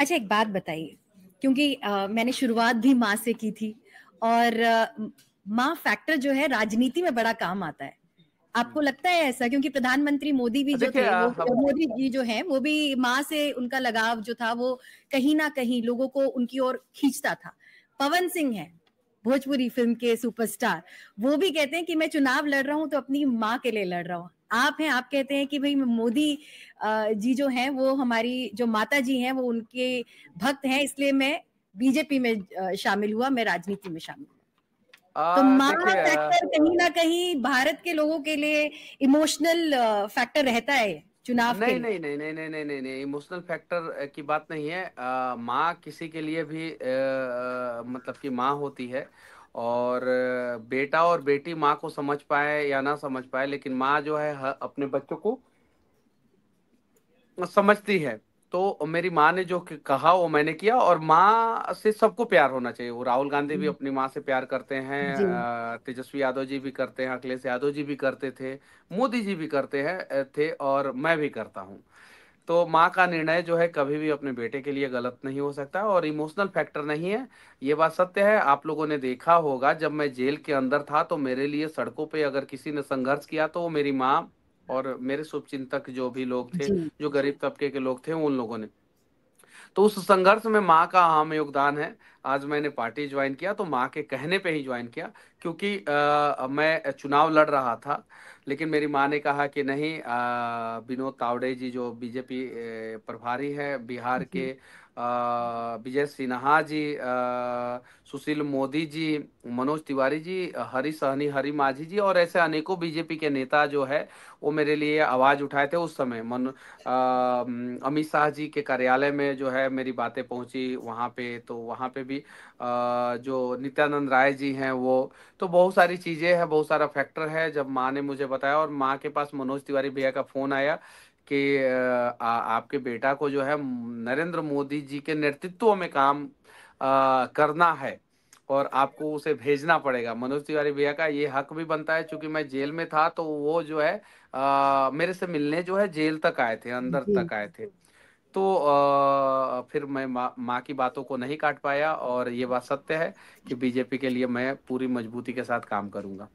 अच्छा एक बात बताइए क्योंकि आ, मैंने शुरुआत भी माँ से की थी और माँ फैक्टर जो है राजनीति में बड़ा काम आता है आपको हम्म। लगता है ऐसा क्योंकि प्रधानमंत्री मोदी भी जो थे मोदी जी जो हैं वो भी माँ से उनका लगाव जो था वो कहीं ना कहीं लोगों को उनकी ओर खींचता था पवन सिंह है भोजपुरी फिल्म के सुपरस्टार वो भी कहते हैं कि मैं चुनाव लड़ रहा हूँ तो अपनी माँ के लिए लड़ रहा हूँ आप हैं आप कहते हैं कि भाई मोदी जी जो हैं वो हमारी जो माता जी हैं वो उनके भक्त हैं इसलिए मैं बीजेपी में शामिल हुआ मैं राजनीति में शामिल तो माँ फैक्टर कहीं ना कहीं भारत के लोगों के लिए इमोशनल फैक्टर रहता है चुनाव नहीं नहीं नहीं नहीं नहीं नहीं नहीं नहीं इमोशनल फैक्टर की बात नहीं है माँ किसी के लिए भी आ, मतलब की माँ होती है और बेटा और बेटी माँ को समझ पाए या ना समझ पाए लेकिन माँ जो है अपने बच्चों को समझती है तो मेरी माँ ने जो कहा वो मैंने किया और माँ से सबको प्यार होना चाहिए वो राहुल गांधी भी अपनी माँ से प्यार करते हैं तेजस्वी यादव जी भी करते हैं अखिलेश यादव जी भी करते थे मोदी जी भी करते हैं थे और मैं भी करता हूँ तो माँ का निर्णय जो है कभी भी अपने बेटे के लिए गलत नहीं हो सकता और इमोशनल फैक्टर नहीं है ये बात सत्य है आप लोगों ने देखा होगा जब मैं जेल के अंदर था तो मेरे लिए सड़कों पे अगर किसी ने संघर्ष किया तो वो मेरी माँ और मेरे शुभचिंतक जो भी लोग थे जो गरीब तबके के लोग थे उन लोगों ने तो उस संघर्ष में माँ का अहम योगदान है आज मैंने पार्टी ज्वाइन किया तो माँ के कहने पे ही ज्वाइन किया क्योंकि आ, मैं चुनाव लड़ रहा था लेकिन मेरी माँ ने कहा कि नहीं विनोद तावड़े जी जो बीजेपी प्रभारी है बिहार के विजय सिन्हा जी सुशील मोदी जी मनोज तिवारी जी हरी सहनी हरी माझी जी और ऐसे अनेकों बीजेपी के नेता जो है वो मेरे लिए आवाज़ उठाए थे उस समय मन अमित शाह जी के कार्यालय में जो है मेरी बातें पहुंची वहाँ पे तो वहाँ पे भी आ, जो नित्यानंद राय जी हैं वो तो बहुत सारी चीज़ें हैं बहुत सारा फैक्टर है जब माँ ने मुझे बताया और माँ के पास मनोज तिवारी भैया का फोन आया कि आ, आपके बेटा को जो है नरेंद्र मोदी जी के नेतृत्व में काम आ, करना है और आपको उसे भेजना पड़ेगा मनोज तिवारी भैया का ये हक भी बनता है क्योंकि मैं जेल में था तो वो जो है आ, मेरे से मिलने जो है जेल तक आए थे अंदर तक आए थे तो आ, फिर मैं माँ मा की बातों को नहीं काट पाया और ये बात सत्य है कि बीजेपी के लिए मैं पूरी मजबूती के साथ काम करूंगा